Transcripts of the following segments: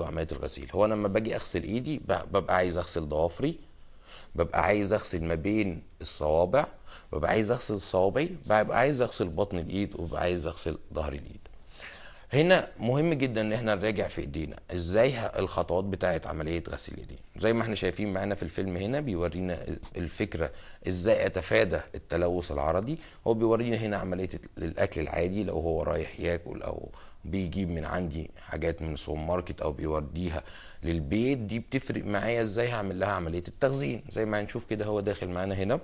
وعمليه الغسيل هو انا لما باجي اغسل ايدي ببقى عايز اغسل ضوافري ببقى عايز اغسل ما بين الصوابع ببقى عايز اغسل صوابعي ببقى عايز اغسل بطن الايد وببقى عايز اغسل ظهر الايد هنا مهم جدا ان احنا نراجع في ايدينا ازاي الخطوات بتاعه عمليه غسيل اليدين زي ما احنا شايفين معانا في الفيلم هنا بيورينا الفكره ازاي اتفادى التلوث العرضي هو بيورينا هنا عمليه الاكل العادي لو هو رايح ياكل او بيجيب من عندي حاجات من سوبر ماركت او بيوديها للبيت دي بتفرق معايا ازاي هعمل لها عمليه التخزين زي ما هنشوف كده هو داخل معانا هنا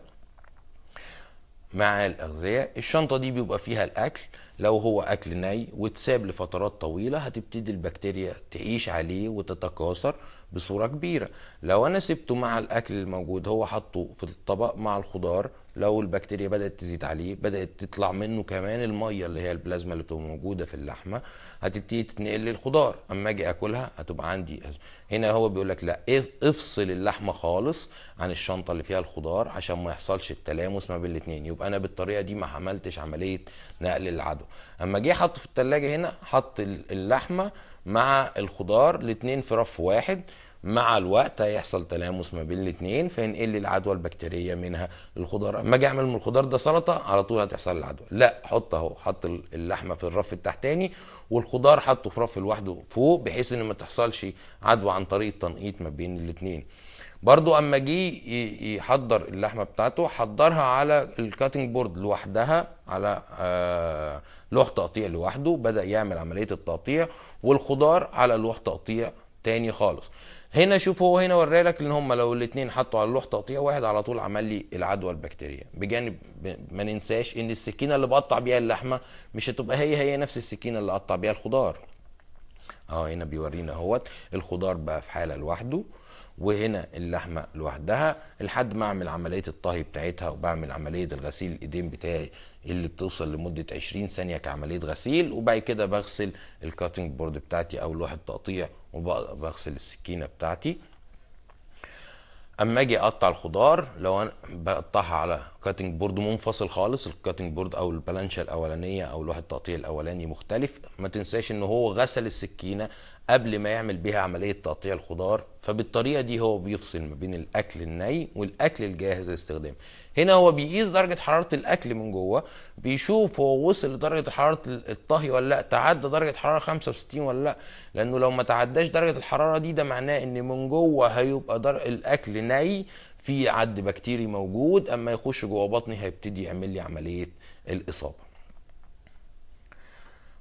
مع الاغذيه الشنطه دي بيبقى فيها الاكل لو هو اكل ني واتساب لفترات طويله هتبتدي البكتيريا تعيش عليه وتتكاثر بصوره كبيره لو انا سبته مع الاكل الموجود هو حطه في الطبق مع الخضار لو البكتيريا بدات تزيد عليه بدات تطلع منه كمان الميه اللي هي البلازما اللي بتبقى موجوده في اللحمه هتبتدي تتنقل للخضار اما اجي اكلها هتبقى عندي هنا هو بيقول لك لا افصل اللحمه خالص عن الشنطه اللي فيها الخضار عشان ما يحصلش التلامس ما بين الاثنين يبقى انا بالطريقه دي ما عملتش عمليه نقل العدوى اما جه حطه في التلاجة هنا حط اللحمة مع الخضار الاثنين في رف واحد مع الوقت هيحصل تلامس ما بين الاثنين فينقل العدوى البكتيريه منها للخضار اما اجي اعمل من الخضار ده سلطه على طول هتحصل العدوى لا حط اهو حط اللحمه في الرف التحتاني والخضار حطه في رف لوحده فوق بحيث ان ما تحصلش عدوى عن طريق التنقيط ما بين الاثنين برضو اما جه يحضر اللحمه بتاعته حضرها على الكاتنج بورد لوحدها على آه، لوح تقطيع لوحده بدا يعمل عمليه التقطيع والخضار على لوح تقطيع تاني خالص هنا شوف هو هنا ورالك ان هم لو الاثنين حطوا على لوح تقطيع واحد على طول عمل لي العدوى البكتيريه بجانب ما ننساش ان السكينه اللي بقطع بيها اللحمه مش هتبقى هي هي نفس السكينه اللي قطع بيها الخضار اه هنا بيورينا اهوت الخضار بقى في حاله لوحده وهنا اللحمه لوحدها لحد ما اعمل عمليه الطهي بتاعتها وبعمل عمليه الغسيل الايدين بتاعي اللي بتوصل لمده 20 ثانيه كعمليه غسيل وبعد كده بغسل الكاتنج بورد بتاعتي او لوح التقطيع وبغسل السكينه بتاعتي اما اجي اقطع الخضار لو انا بقطعها على كاتنج بورد منفصل خالص الكاتنج بورد او البلانشه الاولانيه او لوح التقطيع الاولاني مختلف ما تنساش ان هو غسل السكينه قبل ما يعمل بها عمليه تقطيع الخضار فبالطريقه دي هو بيفصل ما بين الاكل الني والاكل الجاهز للاستخدام هنا هو بيقيس درجه حراره الاكل من جوه بيشوف هو وصل لدرجه حراره الطهي ولا لا تعدى درجه حراره 65 ولا لا لانه لو ما تعداش درجه الحراره دي ده معناه ان من جوه هيبقى در... الاكل ني في عد بكتيري موجود اما يخش جوه بطني هيبتدي يعمل لي عمليه الاصابه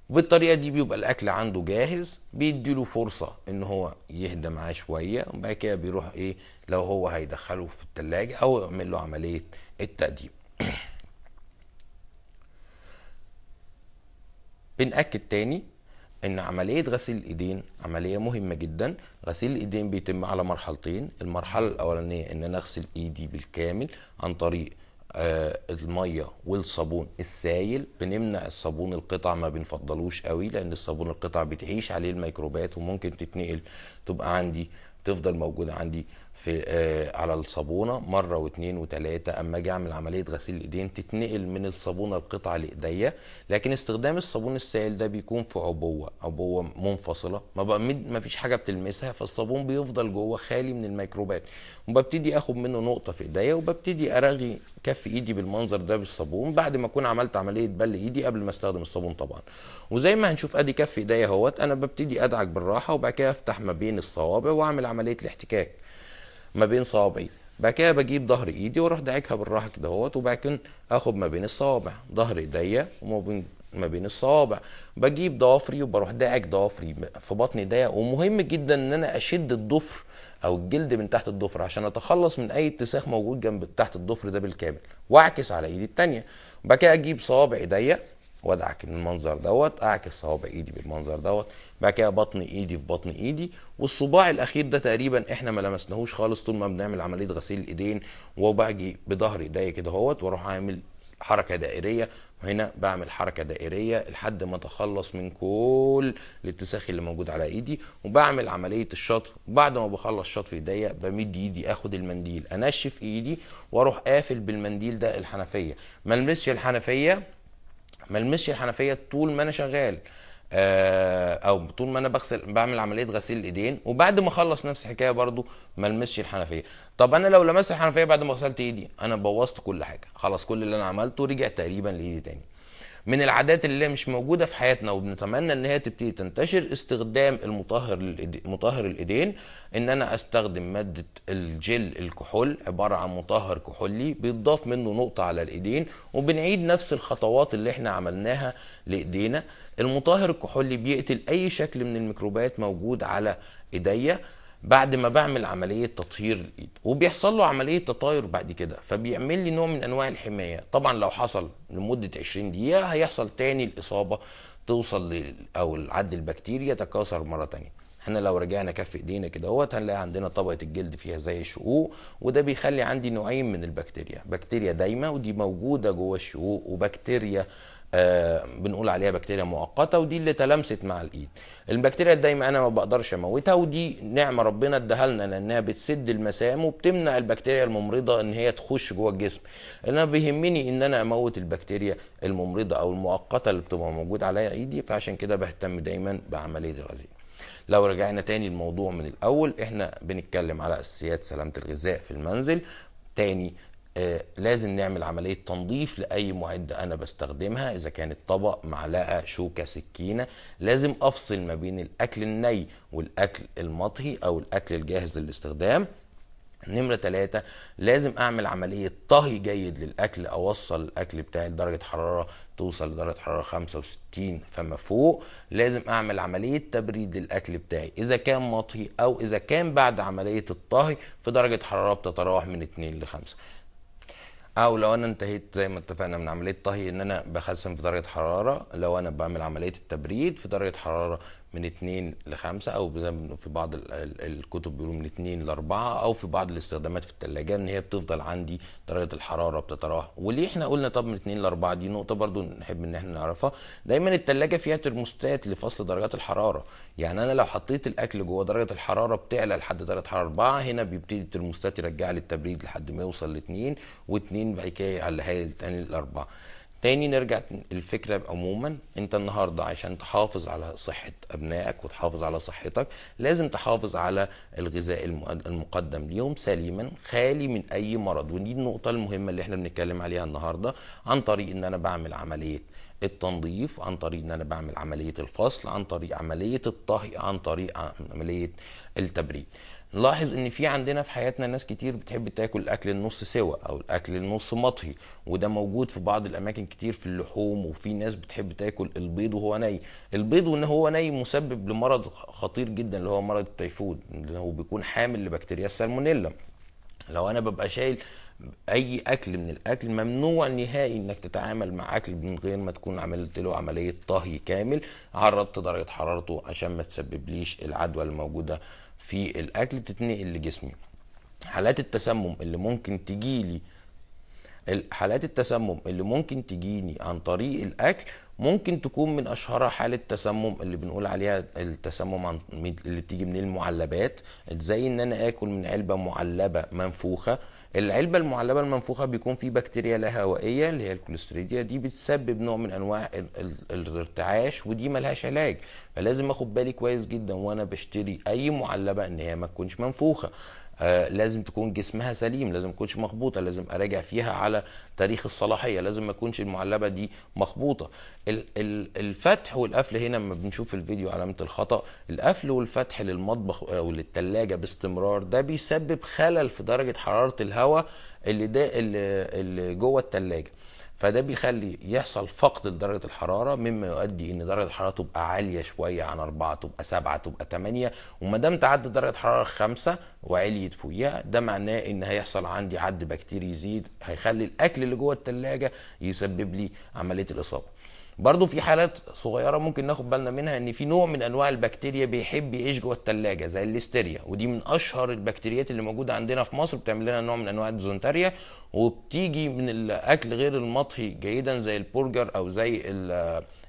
وبالطريقه دي بيبقى الاكل عنده جاهز بيدي له فرصه ان هو يهدى معاه شويه وبعد كده بيروح ايه لو هو هيدخله في التلاجة او يعمل له عمليه التقديم بنأكد تاني ان عمليه غسيل الايدين عمليه مهمه جدا غسيل الايدين بيتم على مرحلتين المرحله الاولانيه ان انا اغسل ايدي بالكامل عن طريق آه الميه والصابون السائل بنمنع الصابون القطع ما بنفضلوش قوي لان الصابون القطع بتعيش عليه الميكروبات وممكن تتنقل تبقى عندي تفضل موجوده عندي في آه على الصابونه مره واثنين وثلاثه اما اجي اعمل عمليه غسيل الايدين تتنقل من الصابونه القطعه لايديا لكن استخدام الصابون السائل ده بيكون في عبوه عبوه منفصله ما بقى ما فيش حاجه بتلمسها فالصابون بيفضل جوه خالي من الميكروبات وببتدي اخد منه نقطه في ايديا وببتدي ارغي كف ايدي بالمنظر ده بالصابون بعد ما اكون عملت عمليه بل ايدي قبل ما استخدم الصابون طبعا وزي ما هنشوف ادي كف ايديا اهوت انا ببتدي ادعك بالراحه وبعد كده افتح ما بين الصوابع واعمل عمليه الاحتكاك ما بين صوابعي بعد كده بجيب ظهر ايدي واروح داعكها بالراحه كده اهوت وبعدين اخد ما بين الصوابع ظهر ايديا وما بين ما بين الصوابع بجيب ضوافري وبروح داعك ضوافري في بطن ايديا ومهم جدا ان انا اشد الضفر او الجلد من تحت الضفر عشان اتخلص من اي اتساخ موجود جنب تحت الضفر ده بالكامل واعكس على ايدي التانيه وبعد كده اجيب صوابع ايديا وادعك بالمنظر دوت اعكس صوابع ايدي بالمنظر دوت بعد كده بطن ايدي في بطن ايدي والصباع الاخير ده تقريبا احنا ما لمسناهوش خالص طول ما بنعمل عمليه غسيل الايدين وباجي بظهر ايديا كده اهوت واروح اعمل حركة دائرية وهنا بعمل حركة دائرية لحد ما اتخلص من كل الاتساخ اللي موجود على ايدي وبعمل عملية الشطف بعد ما بخلص شطف ايديا بمد ايدي اخد المنديل انشف ايدي واروح قافل بالمنديل ده الحنفية ما الحنفية ما المسش الحنفيه طول ما انا شغال آه، او طول ما انا بغسل بعمل عمليه غسيل الايدين وبعد ما اخلص نفس الحكايه برضو ما المسش الحنفيه طب انا لو لمست الحنفيه بعد ما غسلت ايدي انا بوظت كل حاجه خلاص كل اللي انا عملته رجع تقريبا لايدي تاني من العادات اللي مش موجوده في حياتنا وبنتمنى ان هي تبتدي تنتشر استخدام المطهر مطهر الايدين ان انا استخدم ماده الجل الكحول عباره عن مطهر كحولي بيتضاف منه نقطه على الايدين وبنعيد نفس الخطوات اللي احنا عملناها لايدينا المطهر الكحولي بيقتل اي شكل من الميكروبات موجود على ايديا بعد ما بعمل عمليه تطهير الايد وبيحصل له عمليه تطاير بعد كده فبيعمل لي نوع من انواع الحمايه طبعا لو حصل لمده 20 دقيقه هيحصل تاني الاصابه توصل لل... او العد البكتيريا يتكاثر مره تانية احنا لو رجعنا كف ايدينا كده اهوت هنلاقي عندنا طبقه الجلد فيها زي الشقوق وده بيخلي عندي نوعين من البكتيريا بكتيريا دايمه ودي موجوده جوه الشقوق وبكتيريا آه، بنقول عليها بكتيريا مؤقته ودي اللي تلامست مع الايد البكتيريا دايما انا ما بقدرش اموتها ودي نعمه ربنا اداها لنا لانها بتسد المسام وبتمنع البكتيريا الممرضه ان هي تخش جوه الجسم انا بيهمني ان انا اموت البكتيريا الممرضه او المؤقته اللي بتبقى موجوده على ايدي فعشان كده بهتم دايما بعمليه الغذاء لو رجعنا تاني الموضوع من الاول احنا بنتكلم على اساسيات سلامه الغذاء في المنزل تاني آه، لازم نعمل عمليه تنظيف لاي معده انا بستخدمها اذا كانت طبق معلقه شوكه سكينه لازم افصل ما بين الاكل الني والاكل المطهي او الاكل الجاهز للاستخدام نمرة ثلاثة لازم أعمل عملية طهي جيد للأكل أوصل الأكل بتاعي لدرجة حرارة توصل لدرجة حرارة 65 فما فوق لازم أعمل عملية تبريد للأكل بتاعي إذا كان مطهي أو إذا كان بعد عملية الطهي في درجة حرارة بتتراوح من 2 ل 5 او لو انا انتهيت زي ما اتفقنا من عمليه طهي ان انا بخزن في درجه حراره لو انا بعمل عمليه التبريد في درجه حراره من 2 ل 5 او في بعض الكتب بيقولوا من 2 ل 4 او في بعض الاستخدامات في الثلاجه ان هي بتفضل عندي درجه الحراره بتتراوح وليه احنا قلنا طب من 2 ل 4 دي نقطه برضو نحب ان احنا نعرفها دايما الثلاجه فيها ترموستات لفصل درجات الحراره يعني انا لو حطيت الاكل جوه درجه الحراره بتعلى لحد درجه حراره 4 هنا بيبتدي الترموستات يرجع لي التبريد لحد ما يوصل ل 2 و2 الاثنين بعد كده على لي تاني الاربعه تاني نرجع الفكرة عموما انت النهاردة عشان تحافظ على صحة ابنائك وتحافظ على صحتك لازم تحافظ على الغذاء المقدم ليهم سليما خالي من اي مرض ودي النقطة المهمة اللي احنا بنتكلم عليها النهاردة عن طريق ان انا بعمل عملية التنظيف عن طريق ان انا بعمل عمليه الفصل عن طريق عمليه الطهي عن طريق عمليه التبريد نلاحظ ان في عندنا في حياتنا ناس كتير بتحب تاكل الاكل النص سوا او الاكل النص مطهي وده موجود في بعض الاماكن كتير في اللحوم وفي ناس بتحب تاكل البيض وهو ني البيض وان هو ني مسبب لمرض خطير جدا اللي هو مرض التيفود اللي هو بيكون حامل لبكتيريا السالمونيلا لو انا ببقى شايل اي اكل من الاكل ممنوع نهائي انك تتعامل مع اكل من غير ما تكون عملت له عمليه طهي كامل عرضت درجه حرارته عشان ما تسببليش العدوى الموجوده في الاكل تتنقل لجسمي حالات التسمم اللي ممكن تجيلي حالات التسمم اللي ممكن تجيني عن طريق الاكل ممكن تكون من اشهرها حاله تسمم اللي بنقول عليها التسمم اللي بتيجي من المعلبات زي ان انا اكل من علبه معلبه منفوخه العلبه المعلبه المنفوخه بيكون في بكتيريا لا هوائيه اللي هي الكوليستريديا دي بتسبب نوع من انواع الارتعاش ودي ملهاش علاج فلازم اخد بالي كويس جدا وانا بشتري اي معلبه ان هي ما تكونش منفوخه آه لازم تكون جسمها سليم لازم ما تكونش مخبوطه لازم اراجع فيها على تاريخ الصلاحيه لازم ما تكونش المعلبه دي مخبوطه الفتح والقفل هنا لما بنشوف الفيديو علامه الخطا القفل والفتح للمطبخ او للثلاجه باستمرار ده بيسبب خلل في درجه حراره الهواء اللي ده اللي جوه الثلاجه فده بيخلي يحصل فقد لدرجه الحراره مما يؤدي ان درجه الحراره تبقى عاليه شويه عن اربعه تبقى سبعه تبقى ثمانيه وما دام تعدي درجه حراره خمسه وعليت فوقيها ده معناه ان هيحصل عندي عد بكتيري يزيد هيخلي الاكل اللي جوه الثلاجه يسبب لي عمليه الاصابه برضو في حالات صغيره ممكن ناخد بالنا منها ان في نوع من انواع البكتيريا بيحب يعيش جوه الثلاجه زي الليستيريا ودي من اشهر البكتيريات اللي موجوده عندنا في مصر بتعمل لنا نوع من انواع الديزنتريا وبتيجي من الاكل غير المطهي جيدا زي البرجر او زي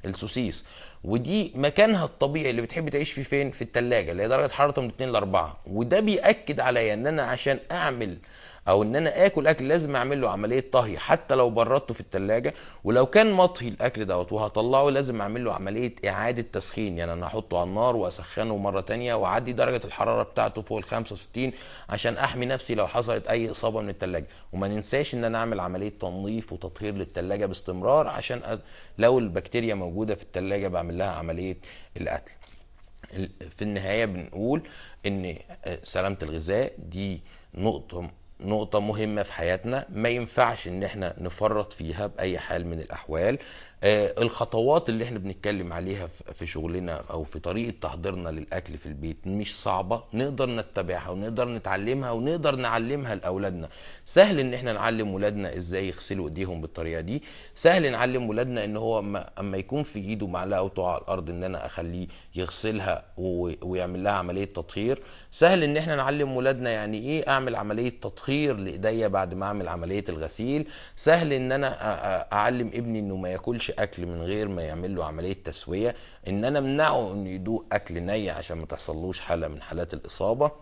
السوسيس ودي مكانها الطبيعي اللي بتحب تعيش فيه فين في الثلاجه اللي هي درجه حرارتها من 2 ل 4 وده بياكد عليا ان انا عشان اعمل آه او ان انا اكل اكل لازم اعمل له عمليه طهي حتى لو بردته في الثلاجه ولو كان مطهي الاكل دوت وهطلعه لازم اعمل له عمليه اعاده تسخين يعني انا احطه على النار واسخنه مره ثانيه واعدي درجه الحراره بتاعته فوق ال 65 عشان احمي نفسي لو حصلت اي اصابه من الثلاجه وما ننساش ان انا اعمل عمليه تنظيف وتطهير للثلاجه باستمرار عشان لو البكتيريا موجوده في الثلاجه بعمل لها عمليه القتل في النهايه بنقول ان آه، سلامه الغذاء دي نقطه نقطة مهمة في حياتنا ما ينفعش ان احنا نفرط فيها بأي حال من الأحوال آه الخطوات اللي احنا بنتكلم عليها في شغلنا أو في طريقة تحضيرنا للأكل في البيت مش صعبة نقدر نتبعها ونقدر نتعلمها ونقدر نعلمها لأولادنا سهل ان احنا نعلم ولادنا ازاي يغسلوا ايديهم بالطريقة دي سهل نعلم ولادنا ان هو اما يكون في ايده معلقة وتقع على الأرض ان انا اخليه يغسلها ويعمل لها عملية تطهير سهل ان احنا نعلم ولادنا يعني ايه اعمل عملية تطهير تسخير لايديا بعد ما اعمل عمليه الغسيل سهل ان انا اعلم ابني انه ما ياكلش اكل من غير ما يعمل له عمليه تسويه ان انا امنعه انه يدوق اكل ني عشان ما تحصلوش حاله من حالات الاصابه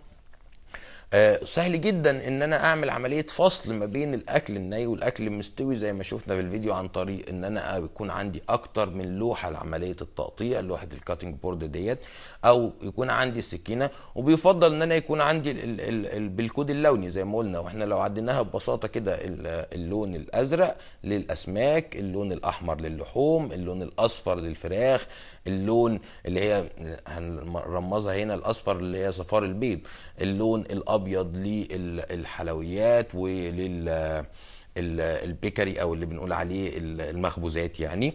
آه، سهل جدا ان انا اعمل عمليه فصل ما بين الاكل الني والاكل المستوي زي ما شفنا في الفيديو عن طريق ان انا يكون عندي اكتر من لوحه لعمليه التقطيع لوحه الكاتنج بورد ديت او يكون عندي السكينه وبيفضل ان انا يكون عندي بالكود اللوني زي ما قلنا واحنا لو عديناها ببساطه كده اللون الازرق للاسماك اللون الاحمر للحوم اللون الاصفر للفراخ اللون اللي هي هنرمزها هنا الاصفر اللي هي صفار البيض اللون الابيض للحلويات ولل البيكري او اللي بنقول عليه المخبوزات يعني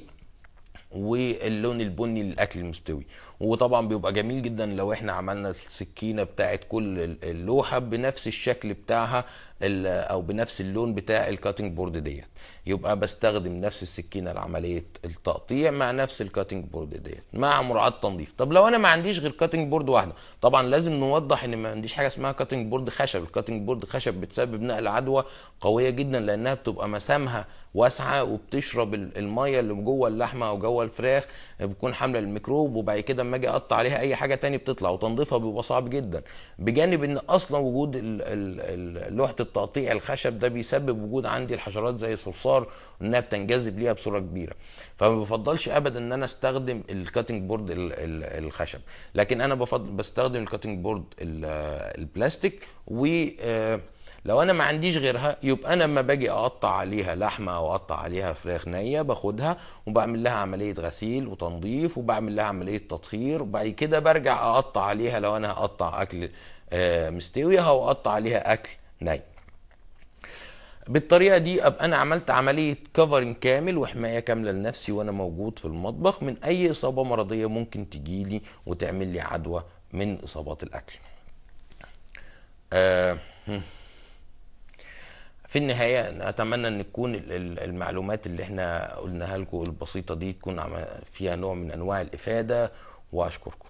واللون البني للاكل المستوي وطبعا بيبقى جميل جدا لو احنا عملنا السكينه بتاعه كل اللوحه بنفس الشكل بتاعها او بنفس اللون بتاع الكاتنج بورد ديت يبقى بستخدم نفس السكينه لعمليه التقطيع مع نفس الكاتنج بورد ديت مع مراعاه تنظيف طب لو انا ما عنديش غير كاتنج بورد واحده طبعا لازم نوضح ان ما عنديش حاجه اسمها كاتنج بورد خشب الكاتنج بورد خشب بتسبب نقل عدوى قويه جدا لانها بتبقى مسامها واسعه وبتشرب الميه اللي جوه اللحمه او جوه جوه الفراخ بتكون حامله الميكروب وبعد كده اما اجي اقطع عليها اي حاجه تاني بتطلع وتنظيفها بيبقى صعب جدا بجانب ان اصلا وجود لوحه التقطيع الخشب ده بيسبب وجود عندي الحشرات زي الصرصار انها بتنجذب ليها بصوره كبيره فما بفضلش ابدا ان انا استخدم الكاتنج بورد الخشب لكن انا بفضل بستخدم الكاتنج بورد البلاستيك و آه، لو انا ما عنديش غيرها يبقى انا لما باجي اقطع عليها لحمه او اقطع عليها فراخ نيه باخدها وبعمل لها عمليه عمليه غسيل وتنظيف وبعمل لها عمليه تطهير وبعد كده برجع اقطع عليها لو انا هقطع اكل آه، مستوي او اقطع عليها اكل ني بالطريقه دي ابقى انا عملت عمليه كفرنج كامل وحمايه كامله لنفسي وانا موجود في المطبخ من اي اصابه مرضيه ممكن تجيلي وتعمل لي عدوى من اصابات الاكل آه في النهاية أتمنى أن تكون المعلومات اللي احنا قلناها لكم البسيطة دي تكون فيها نوع من أنواع الإفادة وأشكركم.